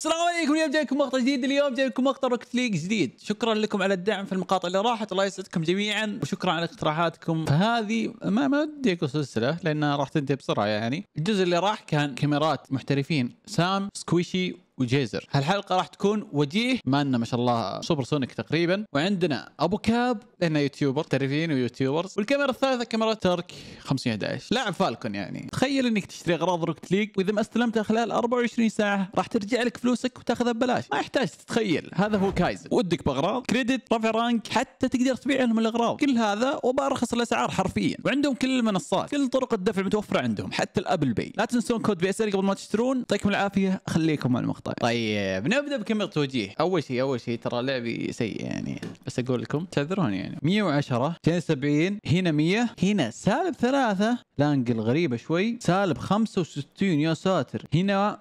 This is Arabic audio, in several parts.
السلام عليكم اليوم جايكم مقطع جديد اليوم جايكم مقطع روكت ليج جديد شكرا لكم على الدعم في المقاطع اللي راحت الله يسعدكم جميعا وشكرا على اقتراحاتكم فهذه ما ما ودي اقول سلسله لانها راح تنتهي بسرعه يعني الجزء اللي راح كان كاميرات محترفين سام سكويشي وجيزر هالحلقه راح تكون وجيه مالنا ما شاء الله سوبر سونيك تقريبا وعندنا ابو كاب لانه يوتيوبر تعرفين ويوتيوبرز والكاميرا الثالثه كاميرا ترك 511 لاعب فالكون يعني تخيل انك تشتري اغراض روكت ليج واذا ما استلمتها خلال 24 ساعه راح ترجع لك فلوسك وتاخذها ببلاش ما يحتاج تتخيل هذا هو كايزن ودك باغراض كريدت رفع رانك حتى تقدر تبيع لهم الاغراض كل هذا وبارخص الاسعار حرفيا وعندهم كل المنصات كل طرق الدفع متوفره عندهم حتى الابل بي لا تنسون كود بي اس قبل ما تشترون يعطيكم العافيه خليكم مع المقطع طيب طيب نبدا بكاميرا توجيه اول شيء اول شيء ترى لعبي سيء يعني بس اقول لكم تعذرون يعني 110 270 هنا 100 هنا سالب ثلاثة لانجل غريبة شوي سالب 65 يا ساتر هنا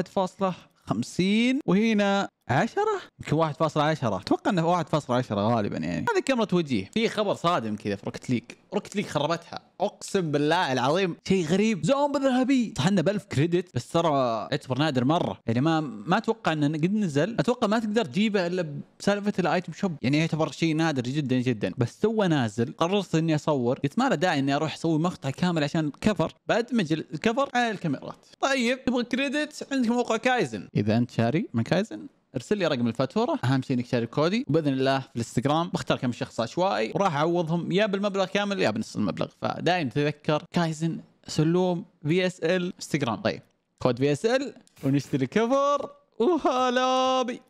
1.50 وهنا 10 يمكن 1.10 اتوقع انه 1.10 غالبا يعني هذه كاميرا وجيه في خبر صادم كذا في روكت ليج روكت ليج خربتها اقسم بالله العظيم شيء غريب زومب ذهبي صح انه ب 1000 كريدت بس ترى يعتبر نادر مره يعني ما ما اتوقع انه قد نزل اتوقع ما تقدر تجيبه الا بسالفه الايتم شوب يعني يعتبر شيء نادر جدا جدا بس تو نازل قررت اني اصور قلت ما له داعي اني اروح اسوي مقطع كامل عشان الكفر بدمج الكفر على الكاميرات طيب تبغى كريدت عندك موقع كايزن اذا انت شاري من كايزن ارسل لي رقم الفاتوره اهم شيء انك تشارك كودي وباذن الله في الانستغرام بختار كم شخص عشوائي وراح اعوضهم يا بالمبلغ كامل يا بنص المبلغ فدائما تذكر كايزن سلوم في اس ال انستغرام طيب كود في اس ال ونشتري كفر وهلا بي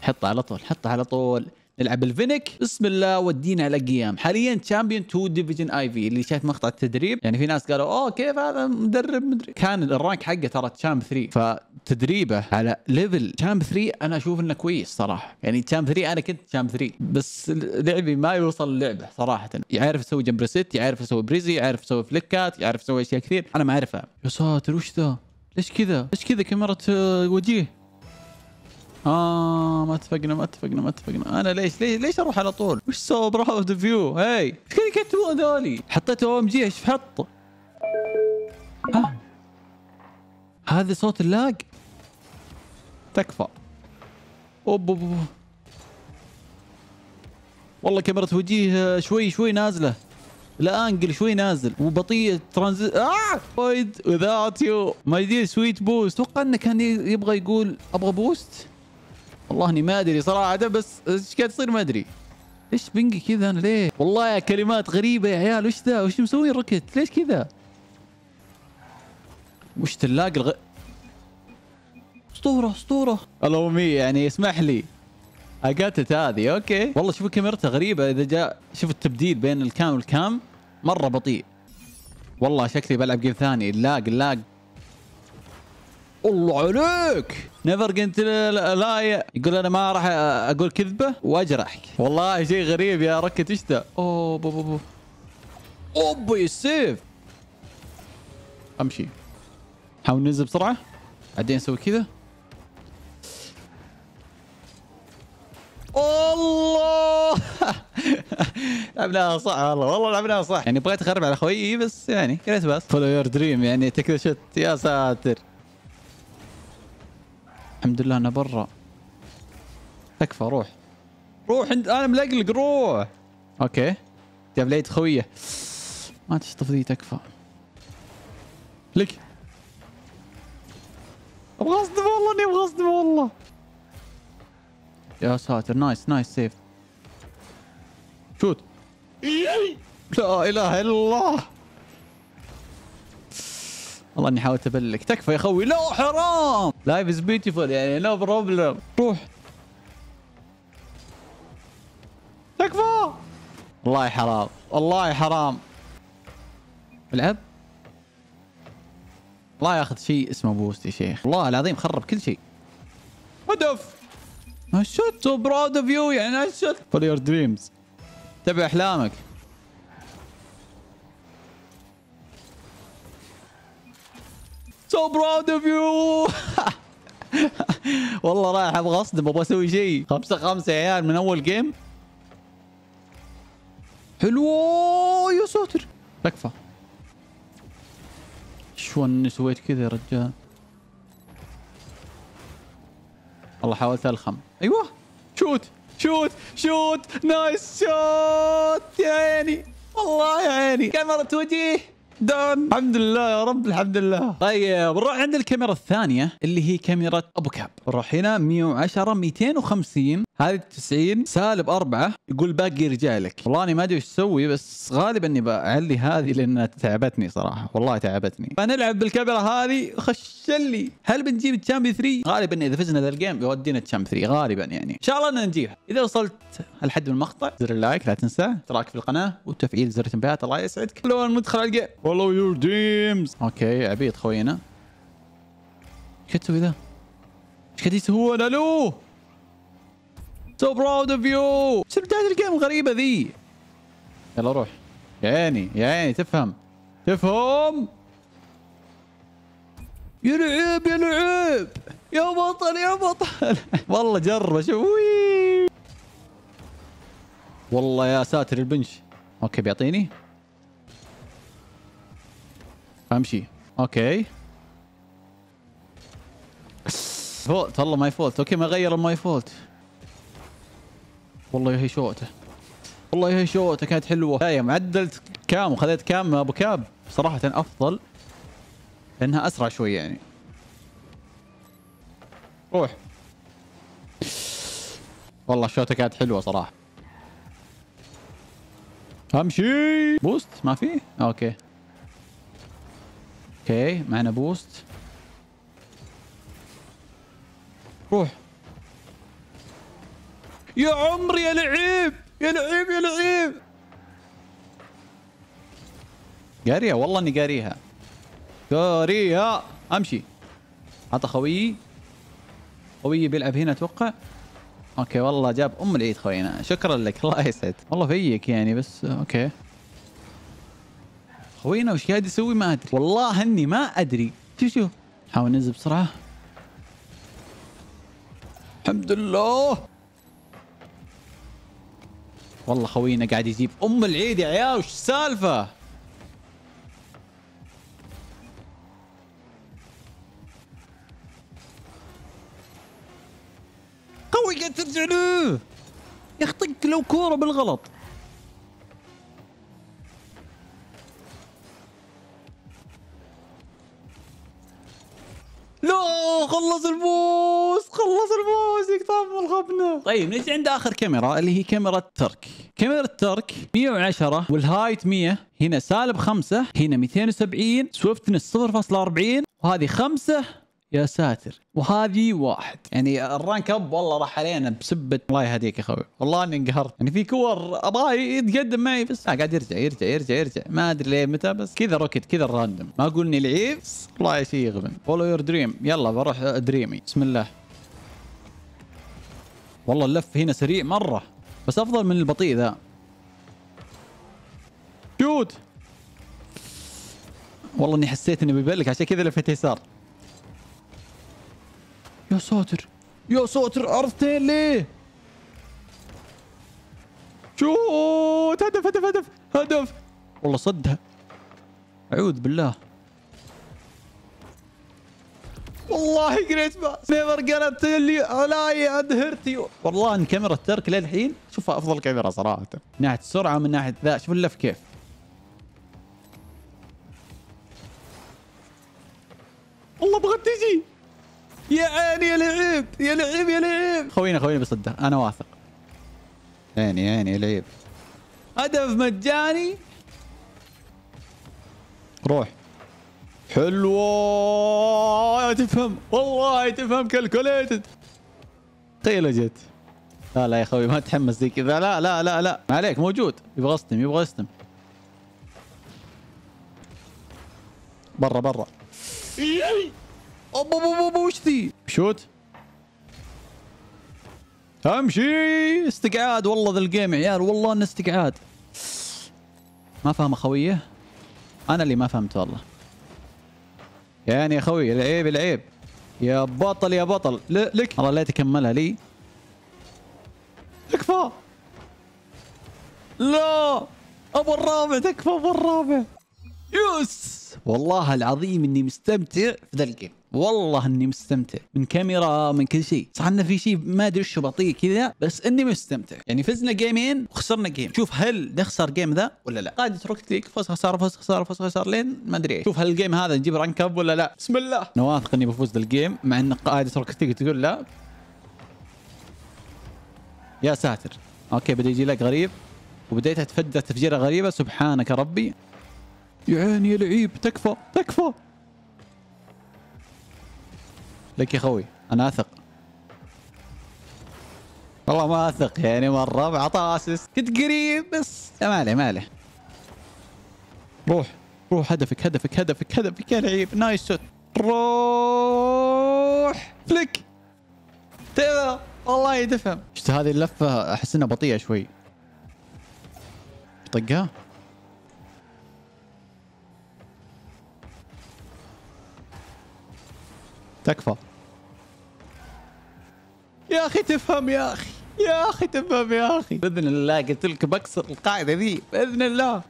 حطه على طول حطه على طول نلعب الفينك بسم الله ودينا على قيام حاليا تشامبيون 2 ديفيجن اي في اللي شايف مقطع التدريب يعني في ناس قالوا اوه كيف هذا مدرب مدري كان الرانك حقه ترى تشامب 3 ف تدريبه على ليفل شام 3 انا اشوف انه كويس صراحه يعني شام 3 انا كنت شام 3 بس لعبي ما يوصل للعبة صراحه يعرف يسوي جمب ريست يعرف يسوي بريزي يعرف يسوي فليكات يعرف يسوي اشياء كثير انا ما اعرفها يا ساتر وش ذا ليش كذا ليش كذا كاميرا وجيه اه ما اتفقنا ما اتفقنا ما اتفقنا انا ليش ليش ليش اروح على طول وش سو براود فيو هاي ايش كتبوا يكتبون ذولي حطيت او ام جي ايش حط ها آه. هذا صوت اللاج تكفى اوب اوب والله كاميرا وجيه شوي شوي نازله الانجل شوي نازل وبطيء ترانز اه فايد وذات يو ما يدير سويت بوست اتوقع انه كان يبغى يقول ابغى بوست والله اني ما ادري صراحه بس ايش قاعد تصير ما ادري ليش بنقي كذا انا ليه والله يا كلمات غريبه يا عيال وش ذا وش مسوي ركت ليش كذا وش تلاق الغ... اسطوره اسطوره الومي يعني اسمح لي اقاتت هذه اوكي والله شوف كاميرته غريبه اذا جاء شوف التبديل بين الكام والكام مره بطيء والله شكلي بلعب جيم ثاني اللاج اللاج الله عليك نيفر قلت لا يقول انا ما راح اقول كذبه واجرحك والله شيء غريب يا ركت ايش ذا اوه بو بو بو اوبا السيف امشي حاول ننزل بسرعه بعدين نسوي كذا الله لعبناها صح والله والله لعبناها صح يعني بغيت اخرب على اخوي بس يعني كريت بس فولو يور دريم يعني تكذا شوت يا ساتر الحمد لله انا برا تكفى روح روح انت انا ملقلق روح اوكي جاب ليد خويه ما تشطف ذي تكفى لك ابغى اصدمه والله اني ابغى اصدمه والله يا ساتر نايس نايس سيف شوت لا اله الا الله والله اني حاولت ابلك تكفى يا خوي لا حرام لايف از بيوتيفول يعني نو بروبلم روح تكفى والله حرام والله حرام العب الله ياخذ شيء اسمه بوست يا شيخ والله العظيم خرب كل شيء هدف I should so proud of you يعني I should for your dreams تبع احلامك so proud of you والله رايح ابغى اصدم ابغى اسوي شيء خمسة خمسة يا عيال من اول جيم حلو يا ساتر تكفى شو اني سويت كذا يا رجال والله حاولت الخم ايوه شوت شوت شوت نايس شوت يا عيني والله يا عيني كاميرا وجيه دون الحمد لله يا رب الحمد لله طيب بنروح عند الكاميرا الثانيه اللي هي كاميرا ابو كاب نروح هنا 110 250 هذه 90 سالب 4 يقول باقي يرجع لك والله انا ما ادري ايش اسوي بس غالبا اني بعلي هذه لانها تعبتني صراحه والله تعبتني فنلعب بالكاميرا هذه خش لي هل بنجيب الشامبي 3 غالبا اذا فزنا ذا الجيم يودينا الشامبي 3 غالبا يعني ان شاء الله اننا نجيبها اذا وصلت لحد المقطع زر اللايك لا تنسى اشتراك في القناه وتفعيل زر التنبيهات الله يسعدك لو ندخل على الجيم فولو يور دريمز اوكي عبيط خوينا ايش قاعد تسوي ذا؟ ايش قاعد يسوون الو؟ سو براود اوف يو ايش بداية الجيم الغريبة ذي؟ يلا روح يا عيني يا عيني تفهم تفهم يا لعيب يا بطل يا بطل والله جرب شوف والله يا ساتر البنش اوكي بيعطيني شيء اوكي فولت والله ماي فولت اوكي ما غير الماي فولت والله هي شوته والله هي شوته كانت حلوه هاي معدلت كام وخذيت كام من ابو كاب صراحه افضل لانها اسرع شوي يعني روح والله الشوته كانت حلوه صراحه امشي بوست ما في اوكي اوكي معنا بوست روح يا عمري يا لعيب يا لعيب يا لعيب قاريها والله اني قاريها قاريها امشي عطى خويي خويي بيلعب هنا اتوقع اوكي والله جاب ام العيد خوينا شكرا لك الله يسعد والله فيك يعني بس اوكي خوينا وش قاعد يسوي ما ادري والله اني ما ادري شوف شوف نحاول ننزل بسرعه الحمد لله والله خوينا قاعد يجيب ام العيد يا عيال وش السالفه قوي قاعد ترجع له يخطق لو كوره بالغلط لا خلص البوس خلص البوس يقطع الغبنه طيب نجي عند اخر كاميرا اللي هي كاميرا ترك كاميرا ترك 110 والهايت 100 هنا سالب 5 هنا 270 سويفتنس 0.40 وهذه 5 يا ساتر وهذه واحد يعني الرانك اب والله راح علينا بسبه الله يهديك يا اخوي والله اني انقهرت يعني في كور ابغاه يتقدم معي بس آه قاعد يرجع يرجع يرجع يرجع ما ادري ليه متى بس كذا روكت كذا الراندوم ما اقول اني لعيب والله شيء يغبن فولو يور دريم يلا بروح دريمي بسم الله والله اللف هنا سريع مره بس افضل من البطيء ذا شوت والله اني حسيت انه بيبلك عشان كذا لفيت يسار يا ساتر يا ساتر ارضتين ليه شوت هدف هدف هدف هدف والله صدها اعوذ بالله والله جريت باس نيفر قالت لي علاي ادهرتي والله ان كاميرا ترك للحين شوفها افضل كاميرا صراحه من ناحيه السرعه من ناحيه ذا شوف اللف كيف والله بغت تجي يا عيني يا لعيب يا لعيب يا لعيب خوينا خوينا بصده انا واثق عيني عيني يا لعيب هدف مجاني روح حلوه تفهم والله تفهم كالكوليتد تخيل جت لا لا يا خوي ما تحمس زي كذا لا لا لا لا ما عليك موجود يبغى يصدم يبغى يصدم برا برا إيه. اوب اوب اوب اوب وش ذي؟ شوت امشي استقعاد والله ذا الجيم عيال والله انه استقعاد ما فاهم اخويه انا اللي ما فهمت والله يعني يا اخوي العيب العيب يا بطل يا بطل لك والله لا تكملها لي تكفى لا ابو الرابع تكفى ابو الرابع يس والله العظيم اني مستمتع في ذا الجيم والله اني مستمتع من كاميرا من كل شيء صح انه في شيء ما ادري شو بعطيه كذا بس اني مستمتع يعني فزنا جيمين وخسرنا جيم شوف هل نخسر جيم ذا ولا لا قاعد تروك تيك فوز خساره فوز خساره فوز خساره لين ما ادري ايش شوف هل الجيم هذا نجيب رانك اب ولا لا بسم الله انا واثق اني بفوز بالجيم مع ان قاعد تروك تيك تقول لا يا ساتر اوكي بدا يجي لك غريب وبديت اتفجر تفجيره غريبه سبحانك ربي يا عيني يا لعيب تكفى تكفى لك يا خوي انا اثق والله ما اثق يعني مره بعطى اسس كنت قريب بس ما عليه ما عليه روح روح هدفك هدفك هدفك هدفك يا لعيب نايس شوت روح فليك تبا والله يدفهم شفت هذه اللفه احس انها بطيئه شوي طقها تكفى يا اخي تفهم يا اخي يا اخي تفهم يا اخي باذن الله قلت لك بكسر القاعده ذي باذن الله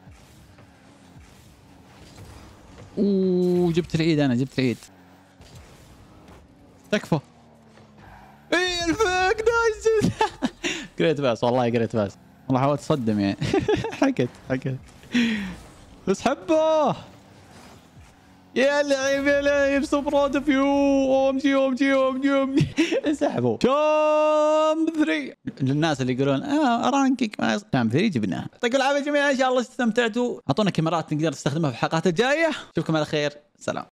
اوه جبت العيد انا جبت العيد تكفى اي الفك داش قريت باس والله قريت باس والله حاولت اصدم يعني حكت حكت بس حبه يا لعيب يا لعيب اوف فيو ام جي ام جي ام جي ام جي انسحبوا شام 3 للناس اللي يقولون اه رانكينج ما شام 3 جبناها يعطيكم العافيه جميعا ان شاء الله استمتعتوا اعطونا كاميرات نقدر نستخدمها في الحلقات الجايه اشوفكم على خير سلام